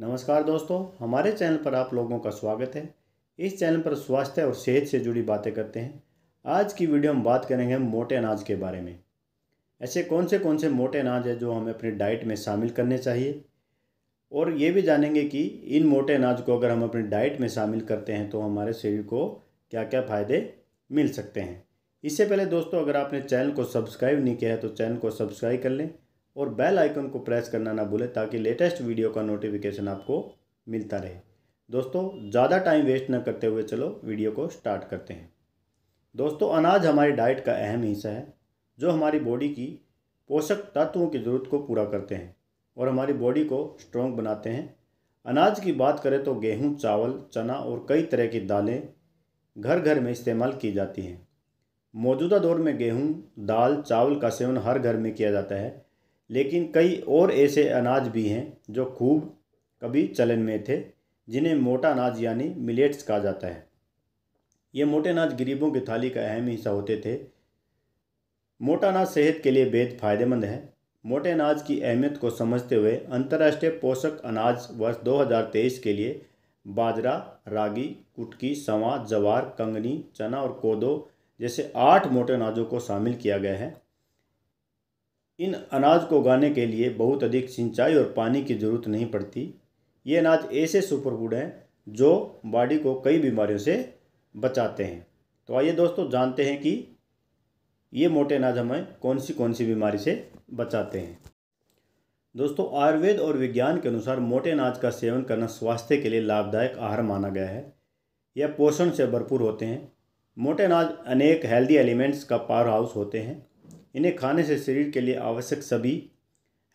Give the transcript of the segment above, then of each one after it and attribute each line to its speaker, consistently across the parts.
Speaker 1: नमस्कार दोस्तों हमारे चैनल पर आप लोगों का स्वागत है इस चैनल पर स्वास्थ्य और सेहत से जुड़ी बातें करते हैं आज की वीडियो में बात करेंगे हम मोटे अनाज के बारे में ऐसे कौन से कौन से मोटे अनाज है जो हमें अपनी डाइट में शामिल करने चाहिए और ये भी जानेंगे कि इन मोटे अनाज को अगर हम अपनी डाइट में शामिल करते हैं तो हमारे शरीर को क्या क्या फ़ायदे मिल सकते हैं इससे पहले दोस्तों अगर आपने चैनल को सब्सक्राइब नहीं किया है तो चैनल को सब्सक्राइब कर लें और बेल आइकन को प्रेस करना ना भूलें ताकि लेटेस्ट वीडियो का नोटिफिकेशन आपको मिलता रहे दोस्तों ज़्यादा टाइम वेस्ट न करते हुए चलो वीडियो को स्टार्ट करते हैं दोस्तों अनाज हमारी डाइट का अहम हिस्सा है जो हमारी बॉडी की पोषक तत्वों की ज़रूरत को पूरा करते हैं और हमारी बॉडी को स्ट्रॉन्ग बनाते हैं अनाज की बात करें तो गेहूं, चावल चना और कई तरह की दालें घर घर में इस्तेमाल की जाती हैं मौजूदा दौर में गेहूं, दाल चावल का सेवन हर घर में किया जाता है लेकिन कई और ऐसे अनाज भी हैं जो खूब कभी चलन में थे जिन्हें मोटा अनाज यानी मिलेट्स कहा जाता है ये मोटे अनाज गरीबों की थाली का अहम हिस्सा होते थे मोटा अनाज सेहत के लिए बेहद फायदेमंद है मोटे अनाज की अहमियत को समझते हुए अंतर्राष्ट्रीय पोषक अनाज वर्ष 2023 के लिए बाजरा रागी कुटकी सवा जवार कंगनी चना और कोदो जैसे आठ मोटे अनाजों को शामिल किया गया है इन अनाज को उगाने के लिए बहुत अधिक सिंचाई और पानी की ज़रूरत नहीं पड़ती ये अनाज ऐसे सुपरफूड हैं जो बॉडी को कई बीमारियों से बचाते हैं तो आइए दोस्तों जानते हैं कि ये मोटे अनाज हमें कौन सी कौन सी बीमारी से बचाते हैं दोस्तों आयुर्वेद और विज्ञान के अनुसार मोटे अनाज का सेवन करना स्वास्थ्य के लिए लाभदायक आहार माना गया है यह पोषण से भरपूर होते हैं मोटे अनाज अनेक हेल्दी एलिमेंट्स का पावर हाउस होते हैं इन्हें खाने से शरीर के लिए आवश्यक सभी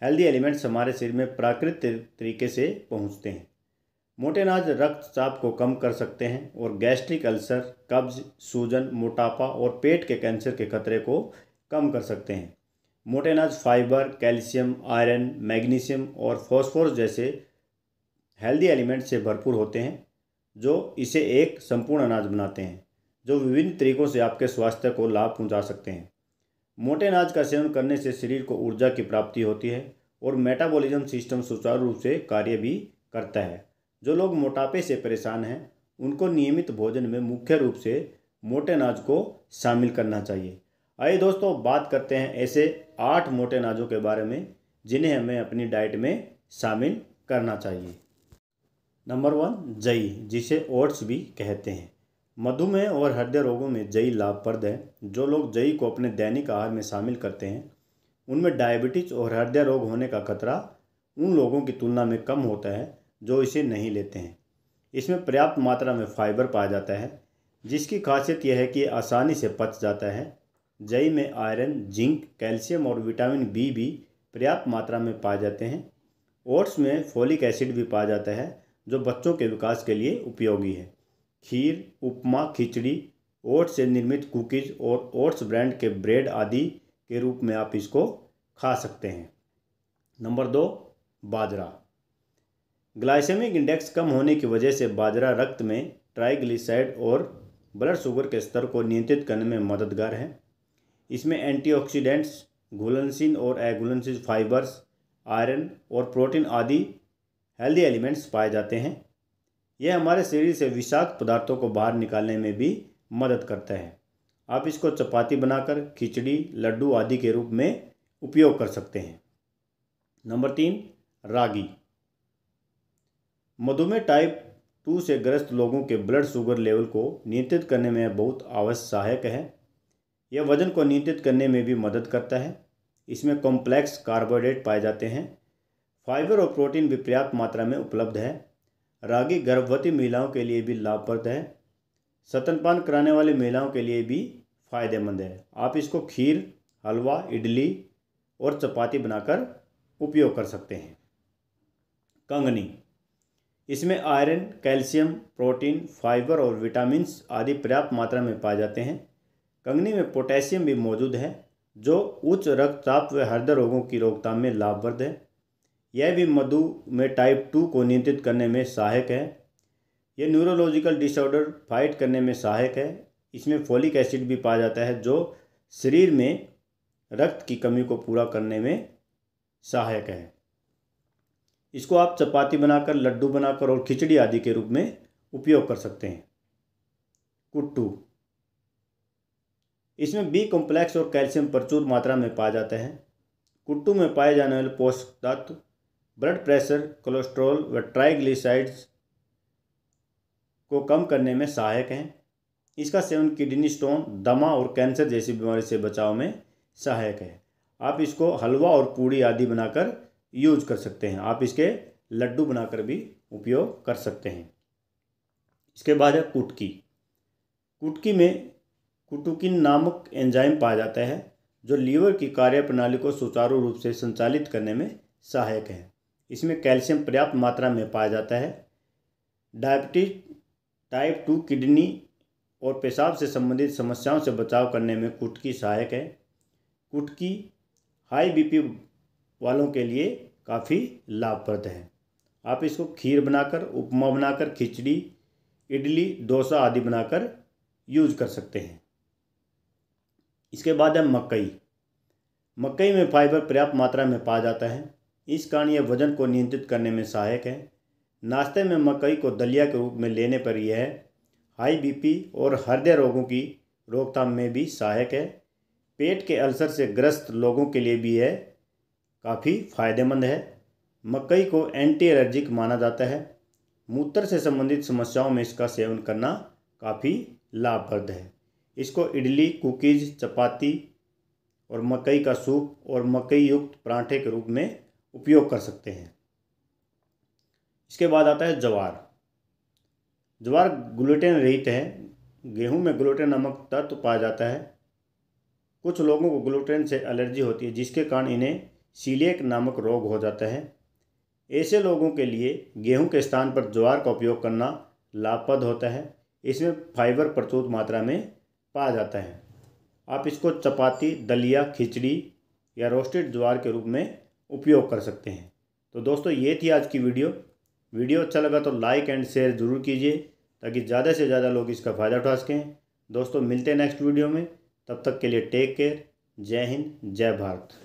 Speaker 1: हेल्दी एलिमेंट्स हमारे शरीर में प्राकृतिक तरीके से पहुंचते हैं मोटे अनाज रक्तचाप को कम कर सकते हैं और गैस्ट्रिक अल्सर कब्ज सूजन मोटापा और पेट के कैंसर के खतरे को कम कर सकते हैं मोटे अनाज फाइबर कैल्शियम आयरन मैग्नीशियम और फॉस्फोरस जैसे हेल्दी एलिमेंट से भरपूर होते हैं जो इसे एक संपूर्ण अनाज बनाते हैं जो विभिन्न तरीकों से आपके स्वास्थ्य को लाभ पहुंचा सकते हैं मोटे अनाज का सेवन करने से शरीर को ऊर्जा की प्राप्ति होती है और मेटाबॉलिज्म सिस्टम सुचारू रूप से कार्य भी करता है जो लोग मोटापे से परेशान हैं उनको नियमित भोजन में मुख्य रूप से मोटे अनाज को शामिल करना चाहिए आइए दोस्तों बात करते हैं ऐसे आठ मोटे अनाजों के बारे में जिन्हें हमें अपनी डाइट में शामिल करना चाहिए नंबर वन जई जिसे ओट्स भी कहते हैं मधुमेह और हृदय रोगों में जई लाभप्रद है जो लोग जई को अपने दैनिक आहार में शामिल करते हैं उनमें डायबिटीज और हृदय रोग होने का खतरा उन लोगों की तुलना में कम होता है जो इसे नहीं लेते हैं इसमें पर्याप्त मात्रा में फाइबर पाया जाता है जिसकी खासियत यह है कि आसानी से पच जाता है जई में आयरन जिंक कैल्शियम और विटामिन बी भी पर्याप्त मात्रा में पाए जाते हैं ओट्स में फोलिक एसिड भी पाया जाता है जो बच्चों के विकास के लिए उपयोगी है खीर उपमा खिचड़ी ओट्स से निर्मित कुकीज़ और ओट्स ब्रांड के ब्रेड आदि के रूप में आप इसको खा सकते हैं नंबर दो बाजरा ग्लाइसेमिक इंडेक्स कम होने की वजह से बाजरा रक्त में ट्राइग्लिसाइड और ब्लड शुगर के स्तर को नियंत्रित करने में मददगार है इसमें एंटीऑक्सीडेंट्स घुलनसिन और एगुलनसिन फाइबर्स आयरन और प्रोटीन आदि हेल्दी एलिमेंट्स पाए जाते हैं यह हमारे शरीर से विषाक्त पदार्थों को बाहर निकालने में भी मदद करता है आप इसको चपाती बनाकर खिचड़ी लड्डू आदि के रूप में उपयोग कर सकते हैं नंबर तीन रागी मधुमेह टाइप टू से ग्रस्त लोगों के ब्लड शुगर लेवल को नियंत्रित करने में बहुत आवश्यक सहायक है यह वजन को नियंत्रित करने में भी मदद करता है इसमें कॉम्प्लेक्स कार्बोहाइड्रेट पाए जाते हैं फाइबर और प्रोटीन भी पर्याप्त मात्रा में उपलब्ध है रागी गर्भवती महिलाओं के लिए भी लाभप्रद है सतनपान कराने वाली महिलाओं के लिए भी फायदेमंद है आप इसको खीर हलवा इडली और चपाती बनाकर उपयोग कर सकते हैं कंगनी इसमें आयरन कैल्शियम प्रोटीन फाइबर और विटामिन्स आदि पर्याप्त मात्रा में पाए जाते हैं कंगनी में पोटेशियम भी मौजूद है जो उच्च रक्तचाप व हृदय रोगों की रोकथाम में लाभप्रद है यह भी मधु में टाइप टू को नियंत्रित करने में सहायक है यह न्यूरोलॉजिकल डिसऑर्डर फाइट करने में सहायक है इसमें फोलिक एसिड भी पाया जाता है जो शरीर में रक्त की कमी को पूरा करने में सहायक है इसको आप चपाती बनाकर लड्डू बनाकर और खिचड़ी आदि के रूप में उपयोग कर सकते हैं कुट्टू इसमें बी कॉम्प्लेक्स और कैल्शियम प्रचुर मात्रा में पाया जाता है कुट्टू में पाए जाने वाले पोषक तत्व ब्लड प्रेशर कोलेस्ट्रॉल व ट्राइग्लिसाइड्स को कम करने में सहायक हैं इसका सेवन किडनी स्टोन दमा और कैंसर जैसी बीमारी से बचाव में सहायक है आप इसको हलवा और पूड़ी आदि बनाकर यूज कर सकते हैं आप इसके लड्डू बनाकर भी उपयोग कर सकते हैं इसके बाद है कुटकी कुटकी में कुटुकिन नामक एंजाइम पाया जाता है जो लीवर की कार्य प्रणाली को सुचारू रूप से संचालित करने में सहायक है इसमें कैल्शियम पर्याप्त मात्रा में पाया जाता है डायबिटीज टाइप टू किडनी और पेशाब से संबंधित समस्याओं से बचाव करने में कुटकी सहायक है कुटकी हाई बीपी वालों के लिए काफ़ी लाभप्रद है आप इसको खीर बनाकर उपमा बनाकर खिचड़ी इडली डोसा आदि बनाकर यूज कर सकते हैं इसके बाद है मकई मकई में फाइबर पर्याप्त मात्रा में पाया जाता है इस कारण यह वजन को नियंत्रित करने में सहायक है नाश्ते में मकई को दलिया के रूप में लेने पर यह हाई बीपी और हृदय रोगों की रोकथाम में भी सहायक है पेट के अल्सर से ग्रस्त लोगों के लिए भी यह काफ़ी फायदेमंद है मकई को एंटी एलर्जिक माना जाता है मूत्र से संबंधित समस्याओं में इसका सेवन करना काफ़ी लाभप्रद है इसको इडली कुकीज़ चपाती और मकई का सूप और मकई युक्त पराठे के रूप में उपयोग कर सकते हैं इसके बाद आता है ज्वार ज्वार ग्लूटेन रहित है गेहूं में ग्लूटेन नामक तत्व पाया जाता है कुछ लोगों को ग्लूटेन से एलर्जी होती है जिसके कारण इन्हें सीलिएक नामक रोग हो जाता है ऐसे लोगों के लिए गेहूं के स्थान पर ज्वार का उपयोग करना लाभप्रद होता है इसमें फाइबर प्रचुर मात्रा में पाया जाता है आप इसको चपाती दलिया खिचड़ी या रोस्टेड ज्वार के रूप में उपयोग कर सकते हैं तो दोस्तों ये थी आज की वीडियो वीडियो अच्छा लगा तो लाइक एंड शेयर ज़रूर कीजिए ताकि ज़्यादा से ज़्यादा लोग इसका फ़ायदा उठा सकें दोस्तों मिलते हैं नेक्स्ट वीडियो में तब तक के लिए टेक केयर जय हिंद जय भारत